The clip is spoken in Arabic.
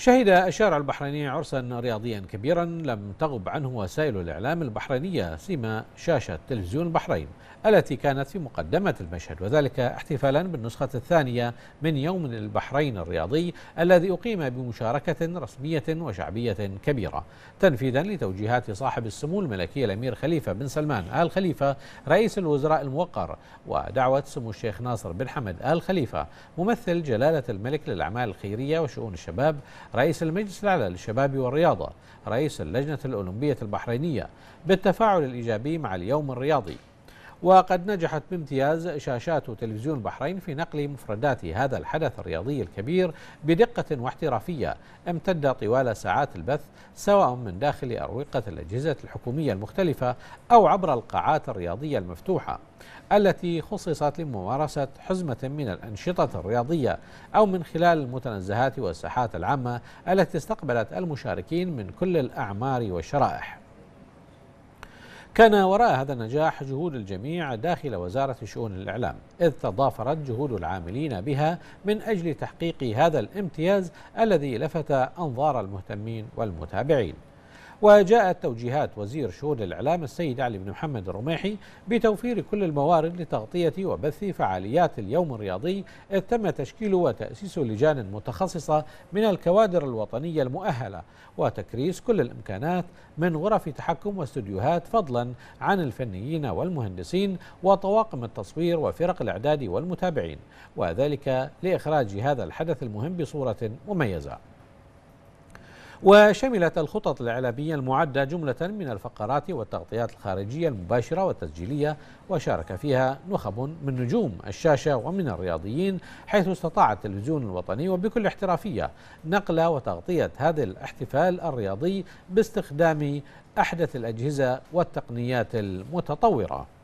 شهد الشارع البحريني عرسا رياضيا كبيرا لم تغب عنه وسائل الإعلام البحرينية سيما شاشة تلفزيون البحرين التي كانت في مقدمة المشهد وذلك احتفالا بالنسخة الثانية من يوم البحرين الرياضي الذي أقيم بمشاركة رسمية وشعبية كبيرة تنفيذا لتوجيهات صاحب السمو الملكي الأمير خليفة بن سلمان آل خليفة رئيس الوزراء الموقر ودعوة سمو الشيخ ناصر بن حمد آل خليفة ممثل جلالة الملك للأعمال الخيرية وشؤون الشباب رئيس المجلس الأعلى للشباب والرياضة رئيس اللجنة الأولمبية البحرينية بالتفاعل الإيجابي مع اليوم الرياضي وقد نجحت بامتياز شاشات تلفزيون البحرين في نقل مفردات هذا الحدث الرياضي الكبير بدقة واحترافية امتد طوال ساعات البث سواء من داخل أروقة الأجهزة الحكومية المختلفة أو عبر القاعات الرياضية المفتوحة التي خصصت لممارسة حزمة من الأنشطة الرياضية أو من خلال المتنزهات والساحات العامة التي استقبلت المشاركين من كل الأعمار والشرائح كان وراء هذا النجاح جهود الجميع داخل وزارة شؤون الإعلام إذ تضافرت جهود العاملين بها من أجل تحقيق هذا الامتياز الذي لفت أنظار المهتمين والمتابعين وجاءت توجيهات وزير شؤون الإعلام السيد علي بن محمد الرميحي بتوفير كل الموارد لتغطية وبث فعاليات اليوم الرياضي إذ تم تشكيل وتأسيس لجان متخصصة من الكوادر الوطنية المؤهلة وتكريس كل الإمكانات من غرف تحكم واستديوهات فضلا عن الفنيين والمهندسين وطواقم التصوير وفرق الإعداد والمتابعين وذلك لإخراج هذا الحدث المهم بصورة مميزة وشملت الخطط الإعلامية المعدة جملة من الفقرات والتغطيات الخارجية المباشرة والتسجيلية وشارك فيها نخب من نجوم الشاشة ومن الرياضيين حيث استطاع التلفزيون الوطني وبكل احترافية نقل وتغطية هذا الاحتفال الرياضي باستخدام أحدث الأجهزة والتقنيات المتطورة